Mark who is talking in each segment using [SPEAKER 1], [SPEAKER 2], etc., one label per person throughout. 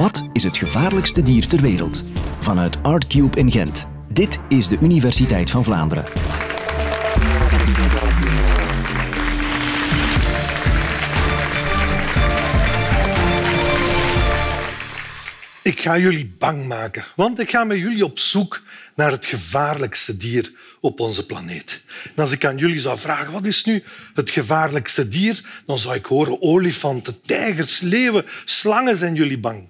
[SPEAKER 1] Wat is het gevaarlijkste dier ter wereld? Vanuit Artcube in Gent. Dit is de Universiteit van Vlaanderen. Ik ga jullie bang maken, want ik ga met jullie op zoek naar het gevaarlijkste dier op onze planeet. En als ik aan jullie zou vragen wat is nu het gevaarlijkste dier, dan zou ik horen olifanten, tijgers, leeuwen, slangen zijn jullie bang.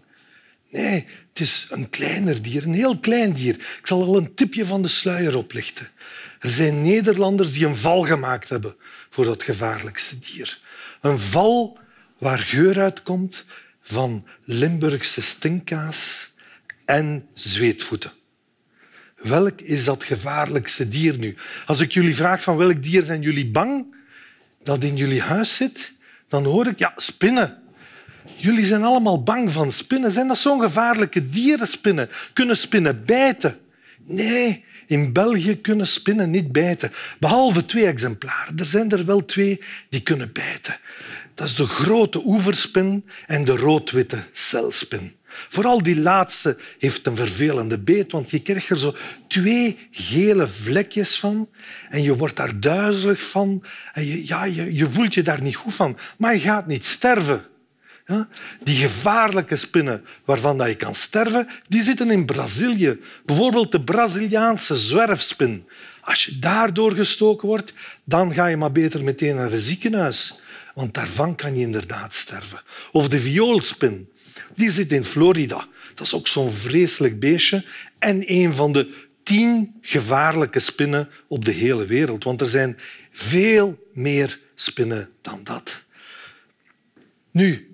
[SPEAKER 1] Nee, het is een kleiner dier, een heel klein dier. Ik zal al een tipje van de sluier oplichten. Er zijn Nederlanders die een val gemaakt hebben voor dat gevaarlijkste dier. Een val waar geur uitkomt van Limburgse stinkkaas en zweetvoeten. Welk is dat gevaarlijkste dier nu? Als ik jullie vraag van welk dier zijn jullie bang dat in jullie huis zit, dan hoor ik ja, spinnen. Jullie zijn allemaal bang van spinnen. Zijn dat zo'n gevaarlijke dieren, spinnen? Kunnen spinnen bijten? Nee, in België kunnen spinnen niet bijten. Behalve twee exemplaren. Er zijn er wel twee die kunnen bijten. Dat is de grote oeverspin en de rood-witte celspin. Vooral die laatste heeft een vervelende beet, want je krijgt er zo twee gele vlekjes van en je wordt daar duizelig van. En je, ja, je voelt je daar niet goed van, maar je gaat niet sterven. Die gevaarlijke spinnen waarvan je kan sterven, die zitten in Brazilië. Bijvoorbeeld de Braziliaanse zwerfspin. Als je daardoor gestoken wordt, dan ga je maar beter meteen naar het ziekenhuis. Want daarvan kan je inderdaad sterven. Of de vioolspin. Die zit in Florida. Dat is ook zo'n vreselijk beestje. En een van de tien gevaarlijke spinnen op de hele wereld. Want er zijn veel meer spinnen dan dat. Nu,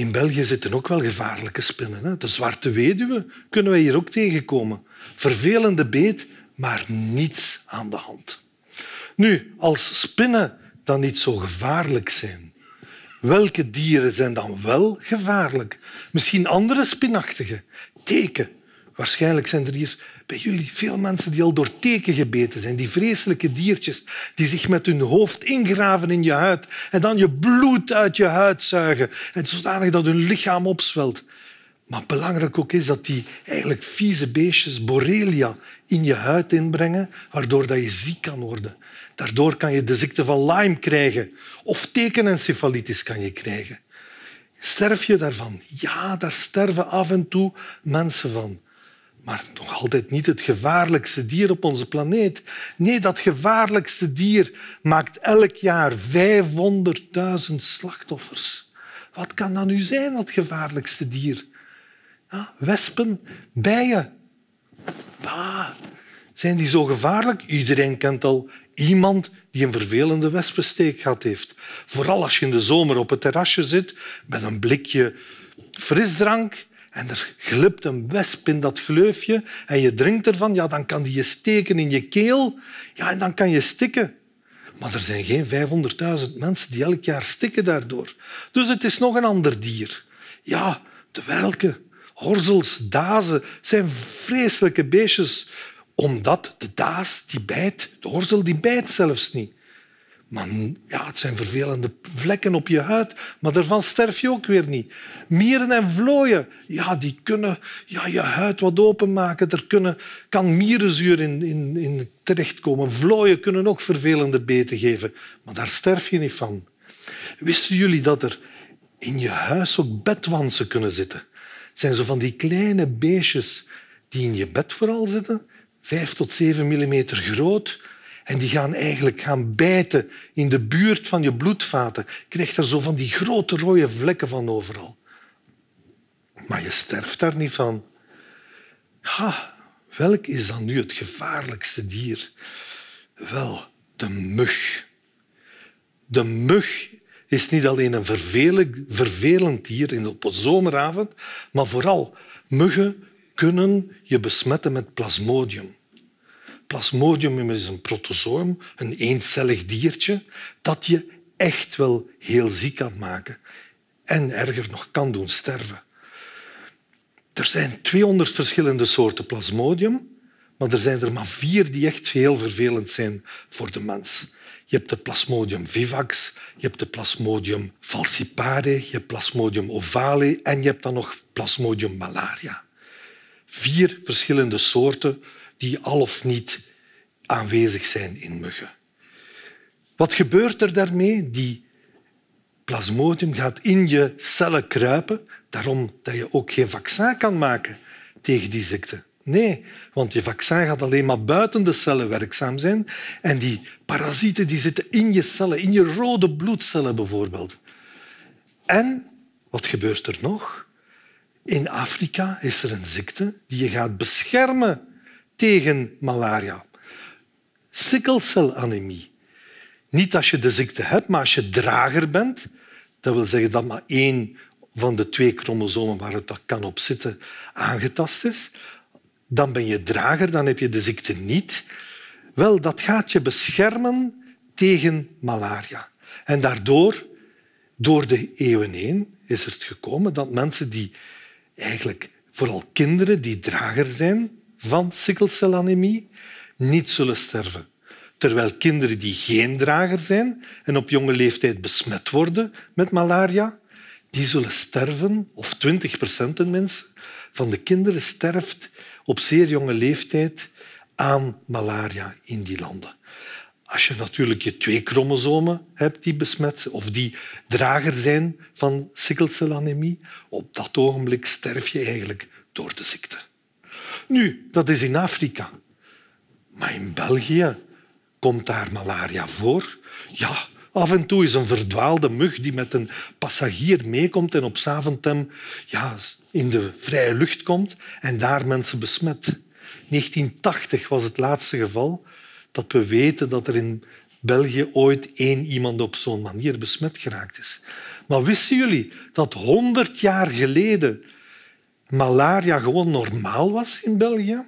[SPEAKER 1] in België zitten ook wel gevaarlijke spinnen. Hè? De zwarte weduwe kunnen wij hier ook tegenkomen. Vervelende beet, maar niets aan de hand. Nu, als spinnen dan niet zo gevaarlijk zijn, welke dieren zijn dan wel gevaarlijk? Misschien andere spinachtige, teken, Waarschijnlijk zijn er hier bij jullie veel mensen die al door teken gebeten zijn. Die vreselijke diertjes die zich met hun hoofd ingraven in je huid en dan je bloed uit je huid zuigen. En zodanig dat hun lichaam opzwelt. Maar belangrijk ook is dat die eigenlijk vieze beestjes borrelia in je huid inbrengen, waardoor dat je ziek kan worden. Daardoor kan je de ziekte van Lyme krijgen of tekenencefalitis kan je krijgen. Sterf je daarvan? Ja, daar sterven af en toe mensen van maar nog altijd niet het gevaarlijkste dier op onze planeet. Nee, dat gevaarlijkste dier maakt elk jaar 500.000 slachtoffers. Wat kan dat nu zijn, dat gevaarlijkste dier? wespen, bijen. Bah, zijn die zo gevaarlijk? Iedereen kent al iemand die een vervelende wespensteek gehad heeft. Vooral als je in de zomer op het terrasje zit met een blikje frisdrank en er glipt een wesp in dat gleufje en je drinkt ervan, ja, dan kan die je steken in je keel ja, en dan kan je stikken. Maar er zijn geen 500.000 mensen die elk jaar stikken daardoor. Dus het is nog een ander dier. Ja, de welke. Horzels, dazen zijn vreselijke beestjes. Omdat de daas die bijt, de horzel die bijt zelfs niet ja, het zijn vervelende vlekken op je huid, maar daarvan sterf je ook weer niet. Mieren en vlooien, ja, die kunnen ja, je huid wat openmaken. Er kunnen, kan mierenzuur in, in, in terechtkomen. Vlooien kunnen ook vervelende beten geven, maar daar sterf je niet van. Wisten jullie dat er in je huis ook bedwansen kunnen zitten? Het zijn zo van die kleine beestjes die in je bed vooral zitten, vijf tot zeven millimeter groot en die gaan eigenlijk gaan bijten in de buurt van je bloedvaten. Je krijgt daar zo van die grote rode vlekken van overal. Maar je sterft daar niet van. Ha, welk is dan nu het gevaarlijkste dier? Wel, de mug. De mug is niet alleen een vervelend dier in op een zomeravond, maar vooral muggen kunnen je besmetten met plasmodium. Plasmodium is een protozoom, een eencellig diertje, dat je echt wel heel ziek kan maken. En erger nog, kan doen sterven. Er zijn 200 verschillende soorten plasmodium, maar er zijn er maar vier die echt heel vervelend zijn voor de mens. Je hebt de Plasmodium vivax, je hebt de Plasmodium falciparum, je hebt Plasmodium ovale en je hebt dan nog Plasmodium malaria. Vier verschillende soorten die al of niet aanwezig zijn in muggen. Wat gebeurt er daarmee? Die plasmodium gaat in je cellen kruipen, daarom dat je ook geen vaccin kan maken tegen die ziekte. Nee, want je vaccin gaat alleen maar buiten de cellen werkzaam zijn. En die parasieten die zitten in je cellen, in je rode bloedcellen bijvoorbeeld. En wat gebeurt er nog? In Afrika is er een ziekte die je gaat beschermen tegen malaria. Sikkelcelanemie. Niet als je de ziekte hebt, maar als je drager bent. Dat wil zeggen dat maar één van de twee chromosomen waar het dat kan op zitten aangetast is. Dan ben je drager, dan heb je de ziekte niet. Wel, dat gaat je beschermen tegen malaria. En daardoor, door de eeuwen heen, is het gekomen dat mensen die eigenlijk vooral kinderen die drager zijn, van sikkelcelanemie niet zullen sterven. Terwijl kinderen die geen drager zijn en op jonge leeftijd besmet worden met malaria, die zullen sterven, of 20 procent van de kinderen sterft op zeer jonge leeftijd aan malaria in die landen. Als je natuurlijk je twee chromosomen hebt die besmet of die drager zijn van sikkelcelanemie, op dat ogenblik sterf je eigenlijk door de ziekte. Nu, dat is in Afrika. Maar in België komt daar malaria voor? Ja, af en toe is een verdwaalde mug die met een passagier meekomt en op Saventem ja, in de vrije lucht komt en daar mensen besmet. 1980 was het laatste geval dat we weten dat er in België ooit één iemand op zo'n manier besmet geraakt is. Maar wisten jullie dat 100 jaar geleden malaria gewoon normaal was in België,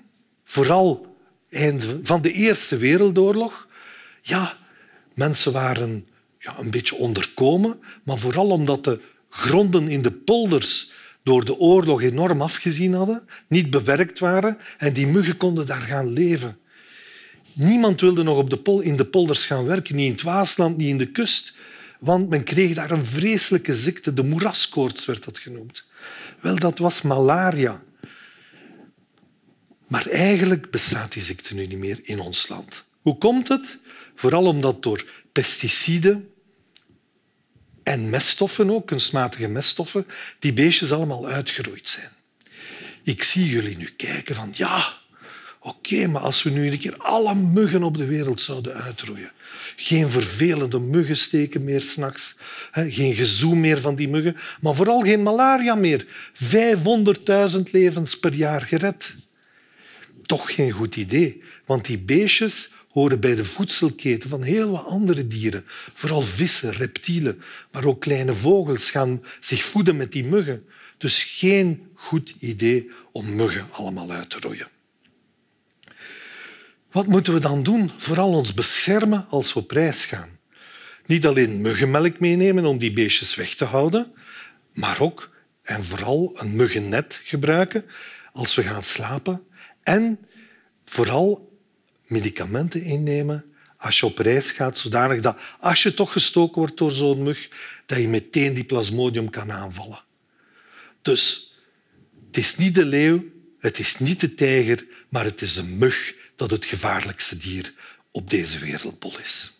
[SPEAKER 1] vooral eind van de Eerste Wereldoorlog, ja, mensen waren ja, een beetje onderkomen, maar vooral omdat de gronden in de polders door de oorlog enorm afgezien hadden, niet bewerkt waren en die muggen konden daar gaan leven. Niemand wilde nog op de pol in de polders gaan werken, niet in het Waasland, niet in de kust. Want men kreeg daar een vreselijke ziekte, de moeraskoorts werd dat genoemd. Wel, dat was malaria. Maar eigenlijk bestaat die ziekte nu niet meer in ons land. Hoe komt het? Vooral omdat door pesticiden en meststoffen ook, kunstmatige meststoffen, die beestjes allemaal uitgeroeid zijn. Ik zie jullie nu kijken van ja, Oké, maar als we nu een keer alle muggen op de wereld zouden uitroeien. Geen vervelende muggensteken steken meer s'nachts. Geen gezoem meer van die muggen. Maar vooral geen malaria meer. 500.000 levens per jaar gered. Toch geen goed idee. Want die beestjes horen bij de voedselketen van heel wat andere dieren. Vooral vissen, reptielen. Maar ook kleine vogels gaan zich voeden met die muggen. Dus geen goed idee om muggen allemaal uit te roeien. Wat moeten we dan doen? Vooral ons beschermen als we op reis gaan. Niet alleen muggenmelk meenemen om die beestjes weg te houden, maar ook en vooral een muggennet gebruiken als we gaan slapen. En vooral medicamenten innemen als je op reis gaat, zodanig dat als je toch gestoken wordt door zo'n mug, dat je meteen die plasmodium kan aanvallen. Dus het is niet de leeuw het is niet de tijger, maar het is de mug dat het gevaarlijkste dier op deze wereldbol is.